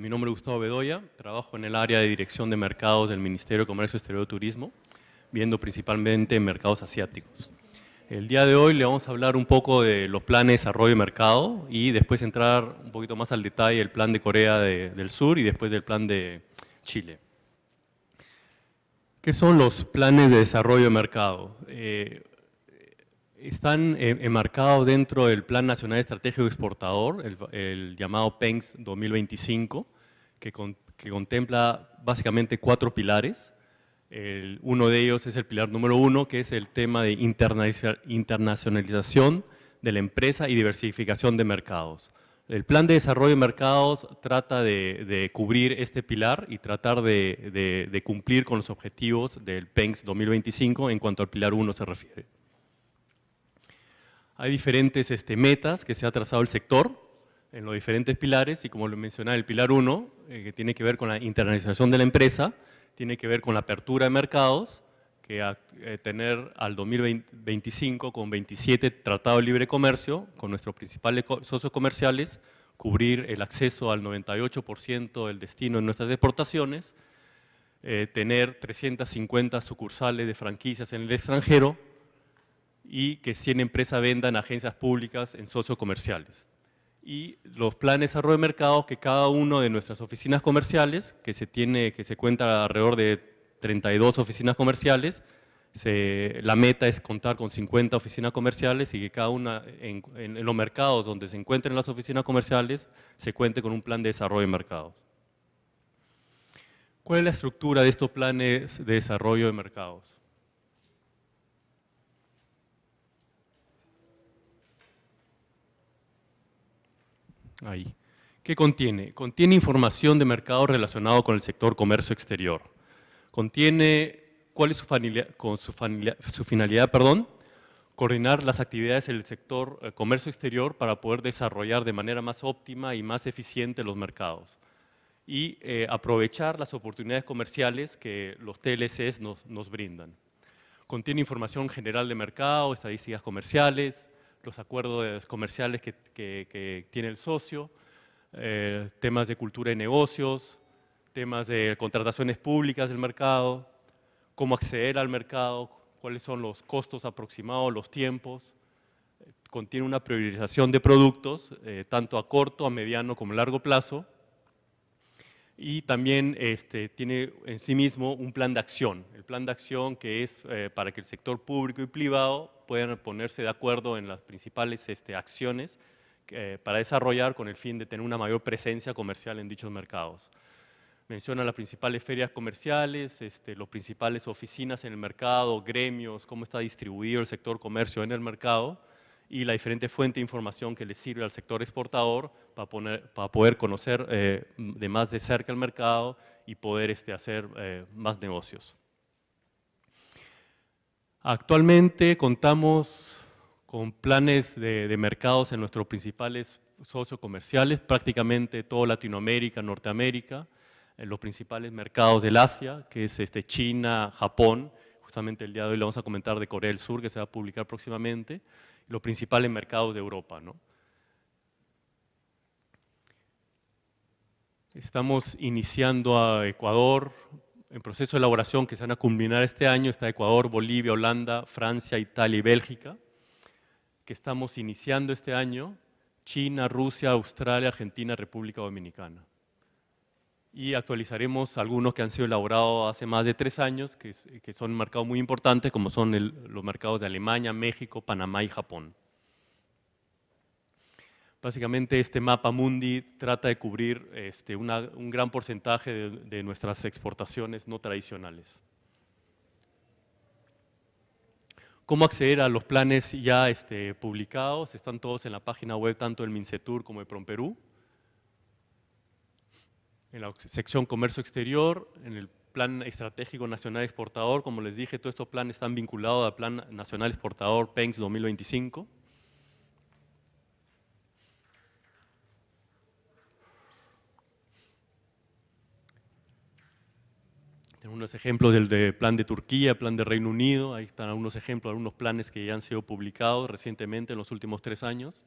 Mi nombre es Gustavo Bedoya, trabajo en el área de dirección de mercados del Ministerio de Comercio Exterior y Turismo, viendo principalmente mercados asiáticos. El día de hoy le vamos a hablar un poco de los planes de desarrollo de mercado y después entrar un poquito más al detalle del plan de Corea del Sur y después del plan de Chile. ¿Qué son los planes de desarrollo de mercado? Eh, están eh, enmarcados dentro del Plan Nacional Estratégico Exportador, el, llamado PENS 2025, que, contempla básicamente cuatro pilares. uno de ellos es el pilar número uno, que es el tema de internacionalización de la empresa y diversificación de mercados. El plan de desarrollo de mercados trata de, cubrir este pilar y tratar de, cumplir con los objetivos del PENS 2025 en cuanto al pilar uno se refiere. Hay diferentes este, metas que se ha trazado el sector en los diferentes pilares y como lo mencionaba, el pilar 1, eh, que tiene que ver con la internacionalización de la empresa, tiene que ver con la apertura de mercados, que eh, tener al 2025 con 27 tratados de libre comercio, con nuestros principales socios comerciales, cubrir el acceso al 98% del destino de nuestras exportaciones, eh, tener 350 sucursales de franquicias en el extranjero, y que 100 empresas vendan agencias públicas en socios comerciales. Y los planes de desarrollo de mercados que cada una de nuestras oficinas comerciales, que se, tiene, que se cuenta alrededor de 32 oficinas comerciales, la meta es contar con 50 oficinas comerciales y que cada una, en, en los mercados donde se encuentren las oficinas comerciales, se cuente con un plan de desarrollo de mercados. ¿Cuál es la estructura de estos planes de desarrollo de mercados? ahí. ¿Qué contiene? Contiene información de mercado relacionado con el sector comercio exterior. Contiene cuál es su, con su finalidad, perdón, coordinar las actividades del sector eh, comercio exterior para poder desarrollar de manera más óptima y más eficiente los mercados y eh, aprovechar las oportunidades comerciales que los TLCs nos, nos brindan. Contiene información general de mercado, estadísticas comerciales, los acuerdos comerciales que, tiene el socio, eh, temas de cultura y negocios, temas de contrataciones públicas del mercado, cómo acceder al mercado, cuáles son los costos aproximados, los tiempos. Contiene una priorización de productos, eh, tanto a corto, a mediano como a largo plazo. Y también este, tiene en sí mismo un plan de acción. El plan de acción que es eh, para que el sector público y privado pueden ponerse de acuerdo en las principales este, acciones para desarrollar con el fin de tener una mayor presencia comercial en dichos mercados. Menciona las principales ferias comerciales, este, las principales oficinas en el mercado, gremios, cómo está distribuido el sector comercio en el mercado y la diferente fuente de información que le sirve al sector exportador para, poder conocer eh, de más de cerca el mercado y poder este, hacer eh, más negocios. Actualmente contamos con planes de, mercados en nuestros principales socios comerciales, prácticamente toda Latinoamérica, Norteamérica, en los principales mercados del Asia, que es este, China, Japón, justamente el día de hoy le vamos a comentar de Corea del Sur, que se va a publicar próximamente, los principales mercados de Europa. ¿no? Estamos iniciando a Ecuador, en proceso de elaboración que se van a culminar este año está Ecuador, Bolivia, Holanda, Francia, Italia y Bélgica, que estamos iniciando este año, China, Rusia, Australia, Argentina, República Dominicana. Y actualizaremos algunos que han sido elaborados hace más de tres años, que, son mercados muy importantes, como son los mercados de Alemania, México, Panamá y Japón. Básicamente este mapa mundi trata de cubrir este, un gran porcentaje de, nuestras exportaciones no tradicionales. cómo acceder a los planes ya este, publicados, están todos en la página web tanto del MINCETUR como de PROMPERÚ. En la sección Comercio Exterior, en el Plan Estratégico Nacional Exportador, como les dije, todos estos planes están vinculados al Plan Nacional Exportador PENX 2025. unos ejemplos del de plan de Turquía, plan de Reino Unido, ahí están algunos ejemplos, algunos planes que ya han sido publicados recientemente en los últimos tres años.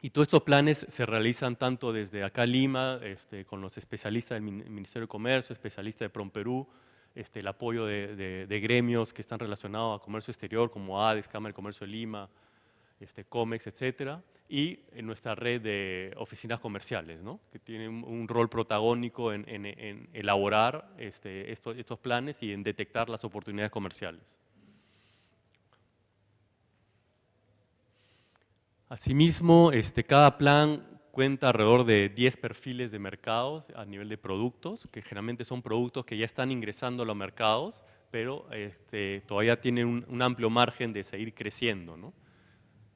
Y todos estos planes se realizan tanto desde acá Lima, este, con los especialistas del Ministerio de Comercio, especialistas de PROMPERÚ, este, el apoyo de, de, gremios que están relacionados a comercio exterior, como ADES, Cámara de Comercio de Lima, este, COMEX, etcétera, y en nuestra red de oficinas comerciales, que tienen un rol protagónico en, elaborar este, estos, planes y en detectar las oportunidades comerciales. Asimismo, este, cada plan cuenta alrededor de 10 perfiles de mercados a nivel de productos, que generalmente son productos que ya están ingresando a los mercados, pero este, todavía tienen un, un, amplio margen de seguir creciendo. ¿no?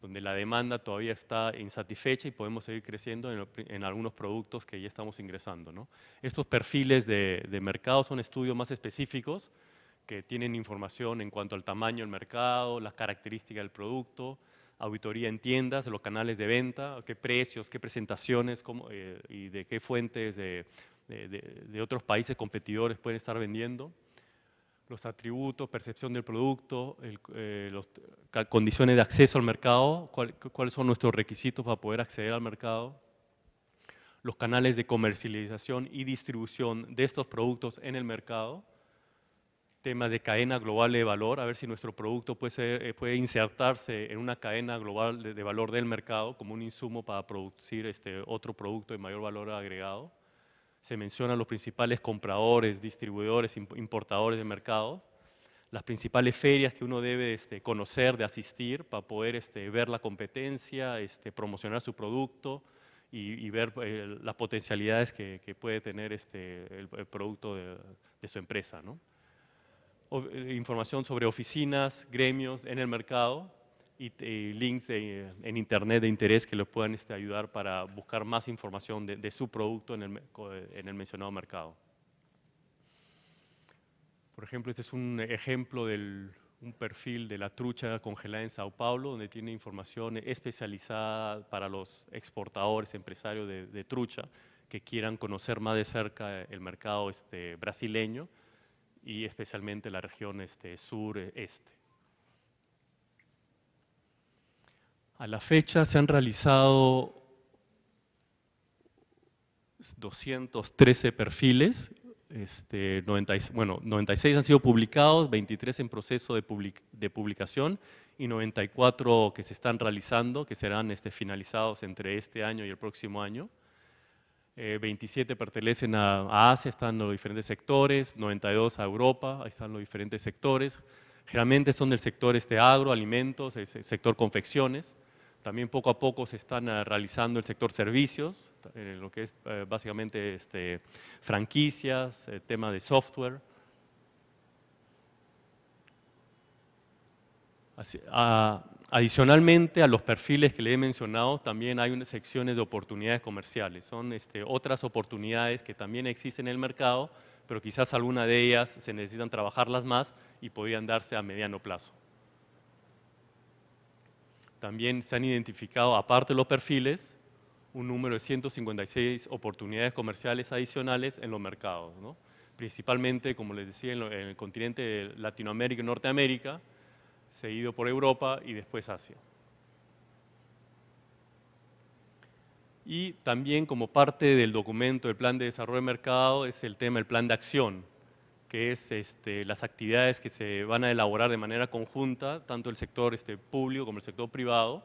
donde la demanda todavía está insatisfecha y podemos seguir creciendo en, algunos productos que ya estamos ingresando. Estos perfiles de, mercado son estudios más específicos que tienen información en cuanto al tamaño del mercado, las características del producto, auditoría en tiendas, los canales de venta, qué precios, qué presentaciones eh, y de qué fuentes de otros países competidores pueden estar vendiendo los atributos, percepción del producto, las eh, condiciones de acceso al mercado, cuáles son nuestros requisitos para poder acceder al mercado, los canales de comercialización y distribución de estos productos en el mercado, temas de cadena global de valor, a ver si nuestro producto puede, eh, insertarse en una cadena global de, de, valor del mercado como un insumo para producir este otro producto de mayor valor agregado se mencionan los principales compradores, distribuidores, importadores de mercado, las principales ferias que uno debe este, conocer, de asistir para poder este, ver la competencia, este, promocionar su producto y, ver eh, las potencialidades que, puede tener el, producto de, su empresa. información sobre oficinas, gremios en el mercado, y, links en, internet de interés que los puedan este, ayudar para buscar más información de, su producto en el, mencionado mercado. Por ejemplo, este es un ejemplo de un perfil de la trucha congelada en Sao Paulo, donde tiene información especializada para los exportadores, empresarios de, trucha, que quieran conocer más de cerca el mercado este, brasileño y especialmente la región este, sur-este. A la fecha se han realizado 213 perfiles, este, bueno, 96 han sido publicados, 23 en proceso de, publicación y 94 que se están realizando, que serán este, finalizados entre este año y el próximo año. 27 eh, pertenecen a, Asia, están los diferentes sectores, 92 a Europa, ahí están los diferentes sectores. Generalmente son del sector este, agro, alimentos, sector confecciones. También poco a poco se están ah, realizando el sector servicios, en lo que es eh, básicamente este, franquicias, el eh, tema de software. Ah, adicionalmente a los perfiles que le he mencionado, también hay unas secciones de oportunidades comerciales. Son este, otras oportunidades que también existen en el mercado, pero quizás alguna de ellas se necesitan trabajarlas más y podrían darse a mediano plazo también se han identificado, aparte de los perfiles, un número de 156 oportunidades comerciales adicionales en los mercados, principalmente, como les decía, en, en el continente de Latinoamérica y Norteamérica, seguido por Europa y después Asia. Y también como parte del documento del Plan de Desarrollo de Mercado es el tema del Plan de Acción, que es este, las actividades que se van a elaborar de manera conjunta, tanto el sector este, público como el sector privado,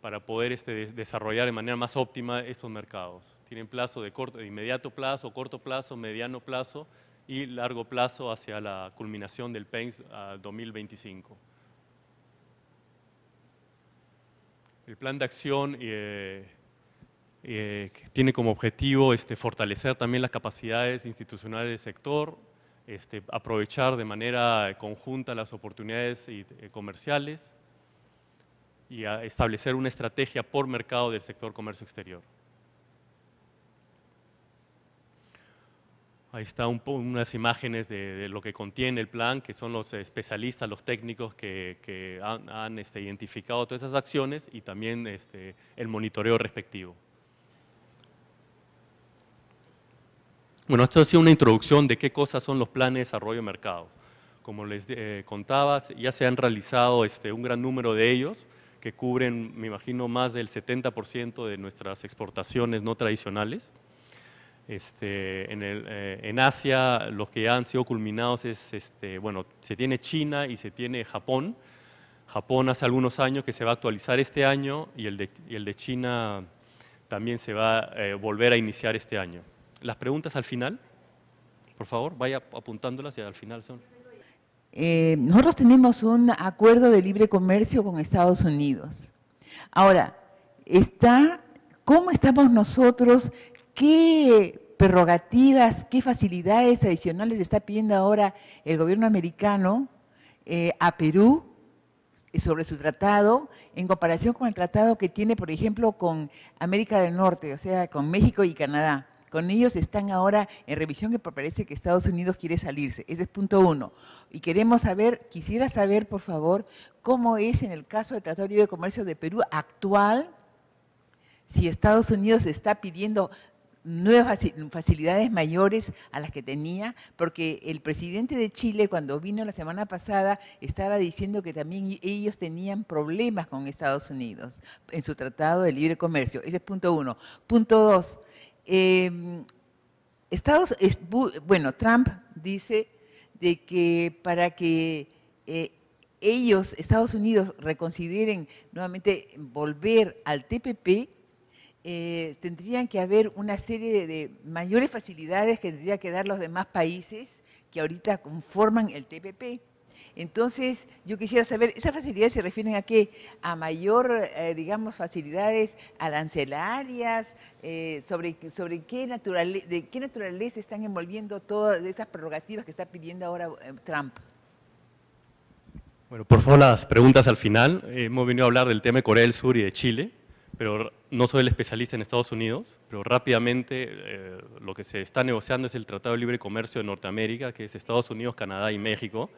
para poder este, desarrollar de manera más óptima estos mercados. Tienen plazo de, inmediato plazo, corto plazo, mediano plazo y largo plazo hacia la culminación del PENS 2025. Ah, el plan de acción eh, eh, tiene como objetivo fortalecer también las capacidades institucionales del sector, este, aprovechar de manera conjunta las oportunidades eh, comerciales y establecer una estrategia por mercado del sector comercio exterior. Ahí están unas imágenes de, lo que contiene el plan, que son los especialistas, los técnicos que, han, este, identificado todas esas acciones y también este, el monitoreo respectivo. Bueno, esto ha sido una introducción de qué cosas son los planes de desarrollo de mercados. Como les eh, contaba, ya se han realizado este, un gran número de ellos, que cubren, me imagino, más del 70% de nuestras exportaciones no tradicionales. Este, en, eh, Asia, los que han sido culminados es, este, bueno, se tiene China y se tiene Japón. Japón hace algunos años que se va a actualizar este año y el de, China también se va a eh, volver a iniciar este año. Las preguntas al final, por favor, vaya apuntándolas y al final son. Eh, nosotros tenemos un acuerdo de libre comercio con Estados Unidos. Ahora, está, ¿cómo estamos nosotros? ¿Qué prerrogativas, qué facilidades adicionales está pidiendo ahora el gobierno americano eh, a Perú sobre su tratado en comparación con el tratado que tiene, por ejemplo, con América del Norte, o sea, con México y Canadá? Con ellos están ahora en revisión que parece que Estados Unidos quiere salirse. Ese es punto uno. Y queremos saber, quisiera saber, por favor, cómo es en el caso del Tratado de Libre Comercio de Perú actual, si Estados Unidos está pidiendo nuevas facilidades mayores a las que tenía, porque el presidente de Chile cuando vino la semana pasada estaba diciendo que también ellos tenían problemas con Estados Unidos en su tratado de libre comercio. Ese es punto uno. Punto dos, Em, Estados, bueno, Trump dice de que para que eh, ellos, Estados Unidos, reconsideren nuevamente volver al TPP, eh, tendrían que haber una serie de, de, mayores facilidades que tendría que dar los demás países que ahorita conforman el TPP. Entonces, yo quisiera saber, ¿esas facilidades se refieren a qué? ¿A mayor, eh, digamos, facilidades arancelarias? Eh, sobre, qué naturaleza, de qué naturaleza están envolviendo todas esas prerrogativas que está pidiendo ahora eh, Trump? Bueno, por favor, las preguntas al final. Hemos venido a hablar del tema de Corea del Sur y de Chile, pero no soy el especialista en Estados Unidos, pero rápidamente lo que se está negociando es el Tratado de Libre Comercio de Norteamérica, que es Estados Unidos, Canadá y México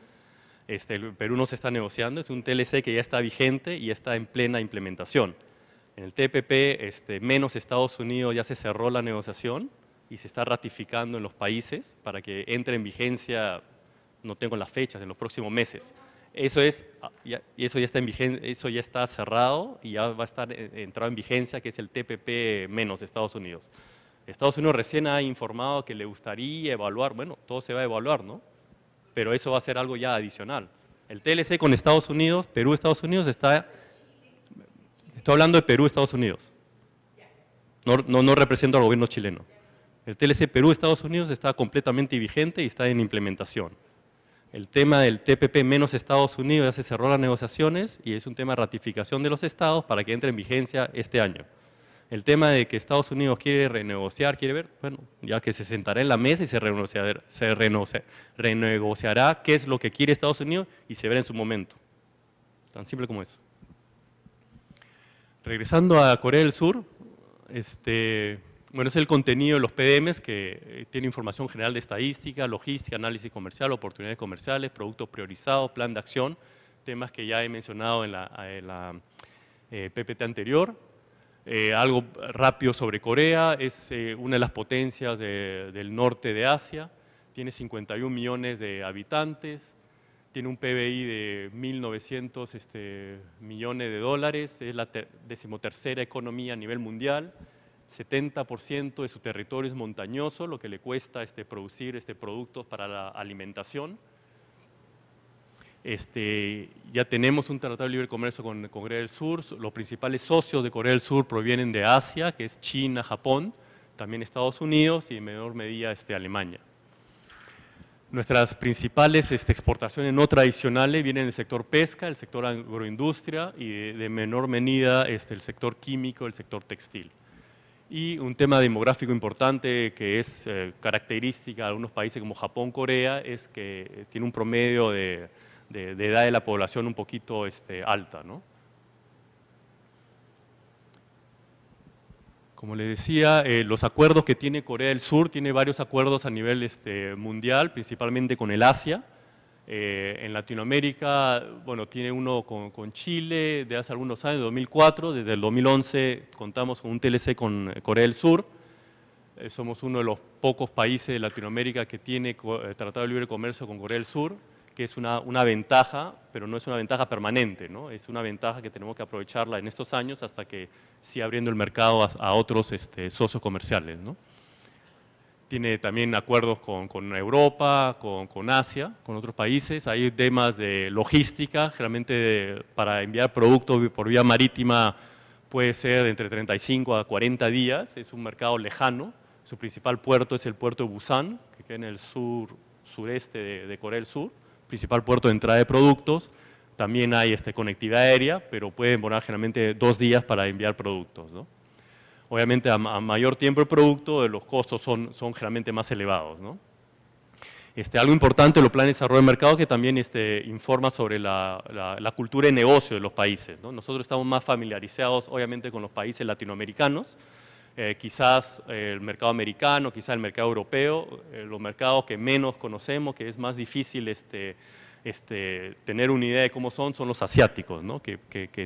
este, el Perú no se está negociando, es un TLC que ya está vigente y está en plena implementación. En el TPP, este, menos Estados Unidos, ya se cerró la negociación y se está ratificando en los países para que entre en vigencia, no tengo las fechas, en los próximos meses. Eso, es, ah, ya, eso, ya está en eso ya está cerrado y ya va a estar eh, entrado en vigencia, que es el TPP menos Estados Unidos. Estados Unidos recién ha informado que le gustaría evaluar, bueno, todo se va a evaluar, ¿no? pero eso va a ser algo ya adicional. El TLC con Estados Unidos, Perú-Estados Unidos está... Estoy hablando de Perú-Estados Unidos. No, no, represento al gobierno chileno. El TLC Perú-Estados Unidos está completamente vigente y está en implementación. El tema del TPP menos Estados Unidos ya se cerró las negociaciones y es un tema de ratificación de los estados para que entre en vigencia este año el tema de que Estados Unidos quiere renegociar, quiere ver, bueno, ya que se sentará en la mesa y se, renegociará, qué es lo que quiere Estados Unidos y se verá en su momento. Tan simple como eso. Regresando a Corea del Sur, este, bueno, es el contenido de los PDMs que eh, tiene información general de estadística, logística, análisis comercial, oportunidades comerciales, productos priorizados, plan de acción, temas que ya he mencionado en la, eh, PPT anterior. Eh, algo rápido sobre Corea, es eh, una de las potencias del norte de Asia, tiene 51 millones de habitantes, tiene un PBI de 1.900 este, millones de dólares, es la decimotercera economía a nivel mundial, 70% de su territorio es montañoso, lo que le cuesta este, producir este, productos para la alimentación. Este, ya tenemos un tratado de libre comercio con Corea del Sur, los principales socios de Corea del Sur provienen de Asia, que es China, Japón, también Estados Unidos y en menor medida este, Alemania. Nuestras principales este, exportaciones no tradicionales vienen del sector pesca, el sector agroindustria y de, menor medida este, el sector químico, el sector textil. Y un tema demográfico importante que es eh, característica de algunos países como Japón, Corea, es que eh, tiene un promedio de de, edad de la población un poquito este, alta. Como les decía, eh, los acuerdos que tiene Corea del Sur, tiene varios acuerdos a nivel este, mundial, principalmente con el Asia. Eh, en Latinoamérica, bueno, tiene uno con, Chile de hace algunos años, 2004, desde el 2011 contamos con un TLC con eh, Corea del Sur. somos uno de los pocos países de Latinoamérica que tiene Tratado de Libre Comercio con Corea del Sur que es una, una, ventaja, pero no es una ventaja permanente, ¿no? es una ventaja que tenemos que aprovecharla en estos años hasta que siga abriendo el mercado a, otros este, socios comerciales. ¿no? Tiene también acuerdos con, con Europa, con, con, Asia, con otros países. Hay temas de logística, realmente para enviar productos por vía marítima puede ser entre 35 a 40 días, es un mercado lejano. Su principal puerto es el puerto de Busan, que queda en el sur, sureste de, de Corea del Sur principal puerto de entrada de productos. También hay este, conectividad aérea, pero puede demorar generalmente dos días para enviar productos. Obviamente, a, mayor tiempo el producto, los costos son, son generalmente más elevados. Este, algo importante, los planes de desarrollo de mercado, que también este, informa sobre la, la, cultura de negocio de los países. Nosotros estamos más familiarizados, obviamente, con los países latinoamericanos, eh, quizás eh, el mercado americano, quizás el mercado europeo, eh, los mercados que menos conocemos, que es más difícil este, este, tener una idea de cómo son, son los asiáticos, ¿no? que,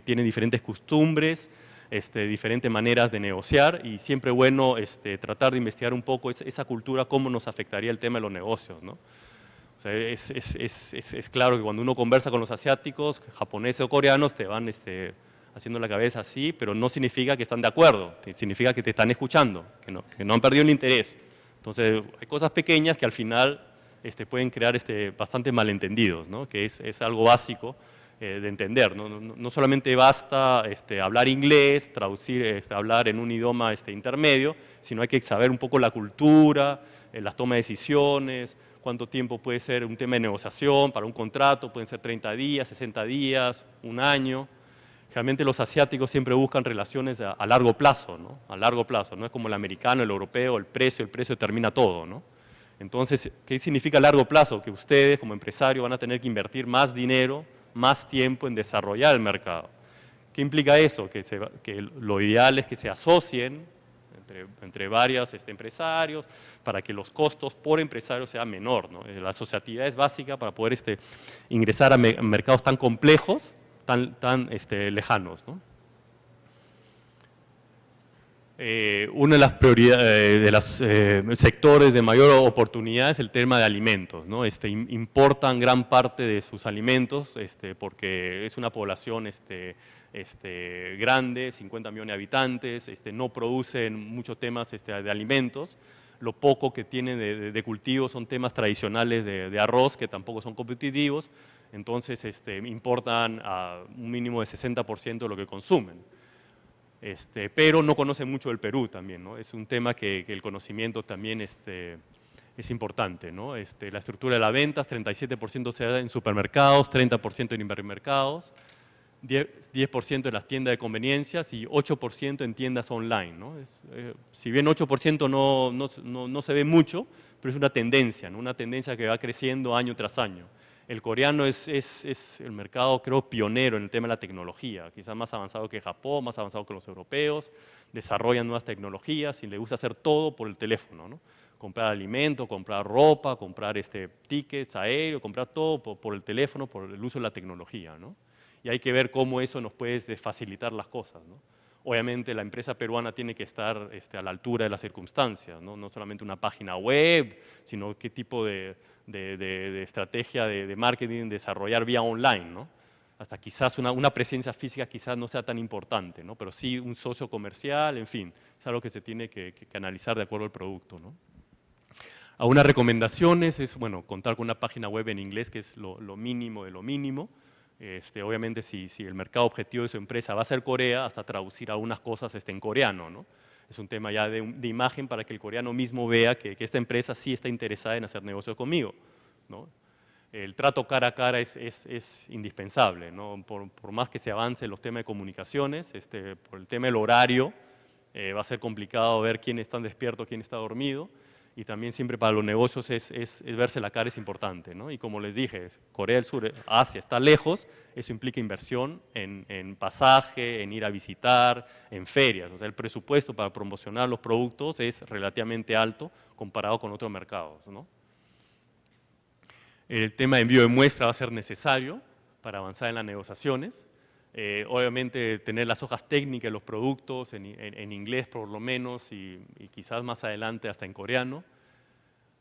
tienen diferentes costumbres, este, diferentes maneras de negociar y siempre bueno este, tratar de investigar un poco esa, cultura, cómo nos afectaría el tema de los negocios. ¿no? es, claro que cuando uno conversa con los asiáticos, japoneses o coreanos, te van este, haciendo la cabeza así, pero no significa que están de acuerdo, significa que te están escuchando, que no, han perdido el interés. Entonces, hay cosas pequeñas que al final este, pueden crear este, bastantes malentendidos, que es, algo básico eh, de entender. ¿no? No, solamente basta este, hablar inglés, traducir, este, hablar en un idioma este, intermedio, sino hay que saber un poco la cultura, la eh, las tomas de decisiones, cuánto tiempo puede ser un tema de negociación para un contrato, pueden ser 30 días, 60 días, un año. Realmente los asiáticos siempre buscan relaciones a, largo plazo, ¿no? A largo plazo, no es como el americano, el europeo, el precio, el precio termina todo, ¿no? Entonces, ¿qué significa largo plazo? Que ustedes como empresario van a tener que invertir más dinero, más tiempo en desarrollar el mercado. ¿Qué implica eso? Que, lo ideal es que se asocien entre, varios este, empresarios para que los costos por empresario sean menor. ¿no? La asociatividad es básica para poder este, ingresar a mercados tan complejos tan, tan este, lejanos. ¿no? Eh, uno de las prioridades, eh, de los eh, sectores de mayor oportunidad es el tema de alimentos. ¿no? Este, importan gran parte de sus alimentos este, porque es una población este, este, grande, 50 millones de habitantes, este, no producen muchos temas este, de alimentos. Lo poco que tienen de, de, cultivo son temas tradicionales de, de, arroz que tampoco son competitivos entonces este, importan a un mínimo de 60% de lo que consumen. Este, pero no conocen mucho del Perú también, ¿no? es un tema que, el conocimiento también este, es importante. ¿no? la estructura de las ventas, 37% se da en supermercados, 30% en hipermercados, 10%, en las tiendas de conveniencias y 8% en tiendas online. ¿no? Eh, si bien 8% no, no, se ve mucho, pero es una tendencia, una tendencia que va creciendo año tras año. El coreano es, el mercado, creo, pionero en el tema de la tecnología, quizás más avanzado que Japón, más avanzado que los europeos, desarrollan nuevas tecnologías y le gusta hacer todo por el teléfono, comprar alimento, comprar ropa, comprar este, tickets aéreos, comprar todo por, el teléfono, por el uso de la tecnología. Y hay que ver cómo eso nos puede facilitar las cosas. Obviamente la empresa peruana tiene que estar este, a la altura de las circunstancias, no solamente una página web, sino qué tipo de de, de, de estrategia de, marketing, desarrollar vía online, ¿no? Hasta quizás una, presencia física quizás no sea tan importante, ¿no? Pero sí un socio comercial, en fin, es algo que se tiene que, analizar de acuerdo al producto, ¿no? Algunas recomendaciones es, bueno, contar con una página web en inglés, que es lo, mínimo de lo mínimo. Este, obviamente, si, el mercado objetivo de su empresa va a ser Corea, hasta traducir algunas cosas este, en coreano, ¿no? es un tema ya de, imagen para que el coreano mismo vea que, esta empresa sí está interesada en hacer negocio conmigo. El trato cara a cara es, indispensable, por, más que se avance los temas de comunicaciones, este, por el tema del horario, eh, va a ser complicado ver quién está despierto, quién está dormido, y también siempre para los negocios es, verse la cara es importante. ¿no? Y como les dije, Corea del Sur, Asia está lejos, eso implica inversión en, pasaje, en ir a visitar, en ferias. O sea, el presupuesto para promocionar los productos es relativamente alto comparado con otros mercados. El tema de envío de muestra va a ser necesario para avanzar en las negociaciones. Eh, obviamente tener las hojas técnicas, los productos en, inglés por lo menos y, quizás más adelante hasta en coreano.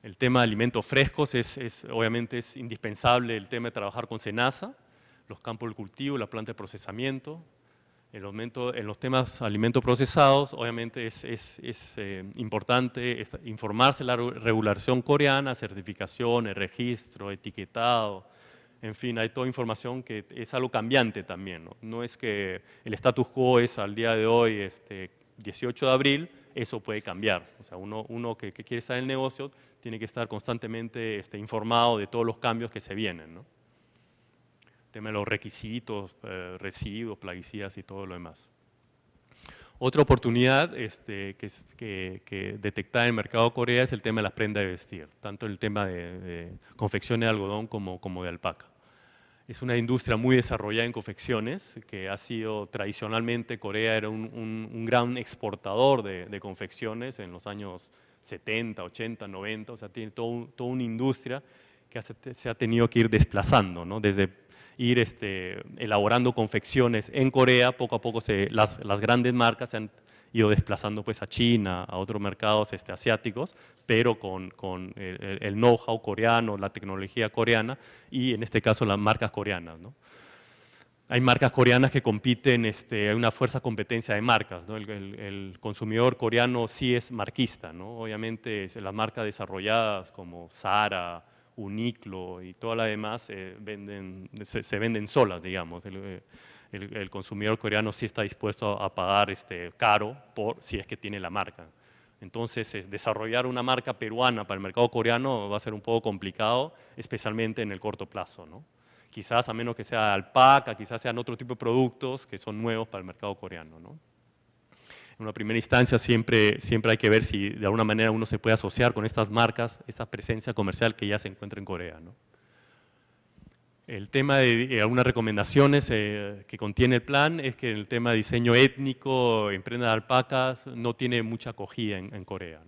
El tema de alimentos frescos es, obviamente es indispensable el tema de trabajar con cenaza, los campos de cultivo, la planta de procesamiento. En los, en los temas alimentos procesados, obviamente es, eh, importante informarse la regulación coreana, certificaciones, registro, etiquetado, en fin, hay toda información que es algo cambiante también. No, es que el status quo es al día de hoy, este, 18 de abril, eso puede cambiar. O sea, uno, que, quiere estar en el negocio tiene que estar constantemente este, informado de todos los cambios que se vienen. ¿no? de los requisitos, eh, residuos, plaguicidas y todo lo demás. Otra oportunidad este, que, que, que, en el mercado Corea es el tema de las prendas de vestir, tanto el tema de, confecciones de algodón como, como de alpaca. Es una industria muy desarrollada en confecciones, que ha sido tradicionalmente, Corea era un, gran exportador de, confecciones en los años 70, 80, 90, o sea, tiene todo, toda una industria que se ha tenido que ir desplazando, ¿no? desde ir este, elaborando confecciones en Corea, poco a poco las, grandes marcas se han ido desplazando pues, a China, a otros mercados este, asiáticos, pero con, el, know-how coreano, la tecnología coreana y en este caso las marcas coreanas. ¿no? hay marcas coreanas que compiten, este, hay una fuerza competencia de marcas. El, consumidor coreano sí es marquista, ¿no? obviamente las marcas desarrolladas como Zara, Uniclo y toda la demás eh, venden, se, venden solas, digamos. Eh, el, consumidor coreano sí está dispuesto a, pagar este, caro por si es que tiene la marca. Entonces, desarrollar una marca peruana para el mercado coreano va a ser un poco complicado, especialmente en el corto plazo. ¿no? Quizás a menos que sea alpaca, quizás sean otro tipo de productos que son nuevos para el mercado coreano. ¿no? en una primera instancia siempre, siempre hay que ver si de alguna manera uno se puede asociar con estas marcas, esta presencia comercial que ya se encuentra en Corea. El tema de, algunas recomendaciones eh, que contiene el plan es que el tema de diseño étnico, emprenda de alpacas, no tiene mucha acogida en, Corea.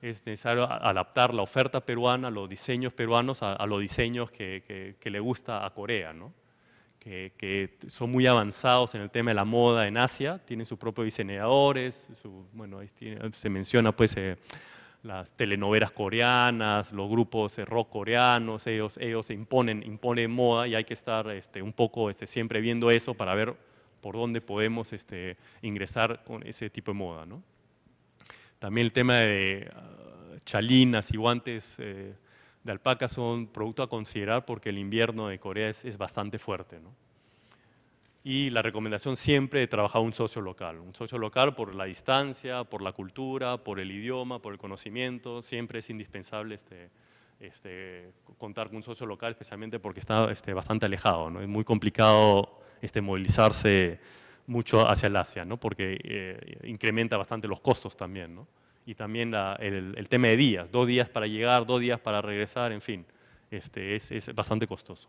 Es necesario adaptar la oferta peruana, los diseños peruanos a, los diseños que, que, le gusta a Corea. ¿no? que, son muy avanzados en el tema de la moda en Asia, tienen sus propios diseñadores, bueno, se menciona pues eh, las telenovelas coreanas, los grupos de rock coreanos, ellos, ellos imponen, imponen moda y hay que estar este, un poco este, siempre viendo eso para ver por dónde podemos este, ingresar con ese tipo de moda. ¿no? También el tema de ah, chalinas y guantes eh, de alpaca son producto a considerar porque el invierno de Corea es, bastante fuerte. Y la recomendación siempre de trabajar un socio local, un socio local por la distancia, por la cultura, por el idioma, por el conocimiento, siempre es indispensable este, este contar con un socio local, especialmente porque está este, bastante alejado, es muy complicado este, movilizarse mucho hacia el Asia, porque eh, incrementa bastante los costos también. ¿no? y también el, tema de días, dos días para llegar, dos días para regresar, en fin, este, es, es bastante costoso.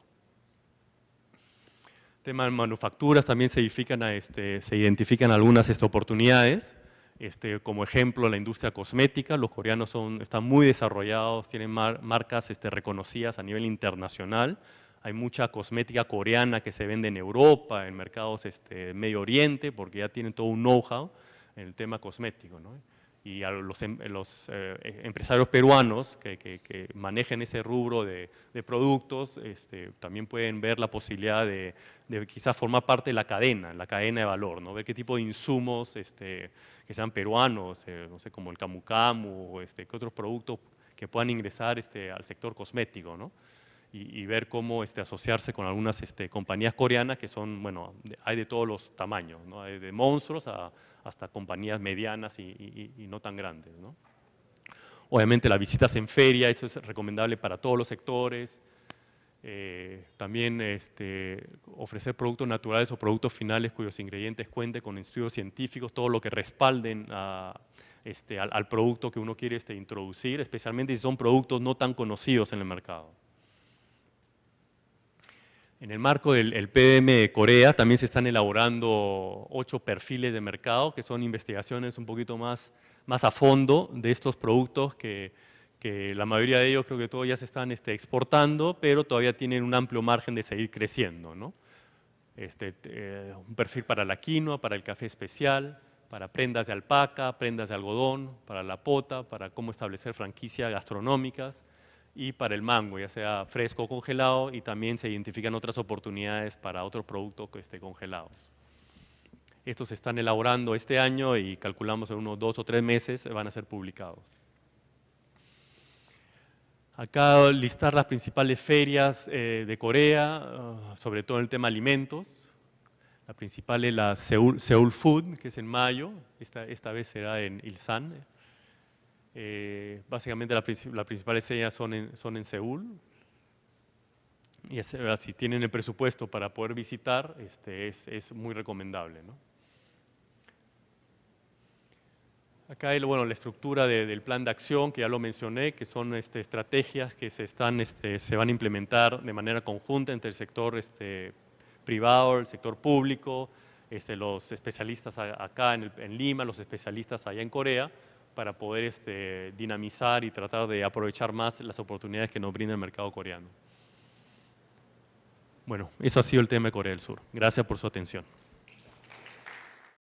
El tema de manufacturas, también se, a este, se identifican algunas este, oportunidades, este, como ejemplo la industria cosmética, los coreanos son, están muy desarrollados, tienen marcas este, reconocidas a nivel internacional, hay mucha cosmética coreana que se vende en Europa, en mercados este, Medio Oriente, porque ya tienen todo un know-how en el tema cosmético. ¿no? y a los, em, eh, eh, empresarios peruanos que, manejen ese rubro de, productos este, también pueden ver la posibilidad de, quizás formar parte de la cadena, la cadena de valor, ¿no? ver qué tipo de insumos este, que sean peruanos, eh, no sé, como el camu camu, este, qué otros productos que puedan ingresar este, al sector cosmético. ¿no? y, ver cómo este, asociarse con algunas este, compañías coreanas que son, bueno, hay de todos los tamaños, de monstruos hasta compañías medianas y, no tan grandes. Obviamente las visitas en feria, eso es recomendable para todos los sectores. Eh, también este, ofrecer productos naturales o productos finales cuyos ingredientes cuenten con estudios científicos, todo lo que respalden al, producto que uno quiere introducir, especialmente si son productos no tan conocidos en el mercado. En el marco del el PDM de Corea también se están elaborando ocho perfiles de mercado, que son investigaciones un poquito más, más a fondo de estos productos que, la mayoría de ellos creo que todos ya se están este, exportando, pero todavía tienen un amplio margen de seguir creciendo. ¿no? Este, eh, un perfil para la quinoa, para el café especial, para prendas de alpaca, prendas de algodón, para la pota, para cómo establecer franquicias gastronómicas, y para el mango, ya sea fresco o congelado, y también se identifican otras oportunidades para otro producto que esté congelados. Estos se están elaborando este año y calculamos en unos dos o tres meses van a ser publicados. Acá listar las principales ferias eh, de Corea, ah, sobre todo en el tema alimentos. La principal es la Seoul, Seoul Food, que es en mayo, esta, esta vez será en Ilsan, eh, básicamente las principales señas son en, Seúl. Y eh, si tienen el presupuesto para poder visitar, este, es, muy recomendable. Acá hay bueno, la estructura del plan de acción, que ya lo mencioné, que son este, estrategias que se, este, van a implementar de manera conjunta entre el sector este, privado, el sector público, los especialistas acá en Lima, los especialistas allá en Corea, para poder este, dinamizar y tratar de aprovechar más las oportunidades que nos brinda el mercado coreano. Bueno, eso ha sido el tema de Corea del Sur. Gracias por su atención.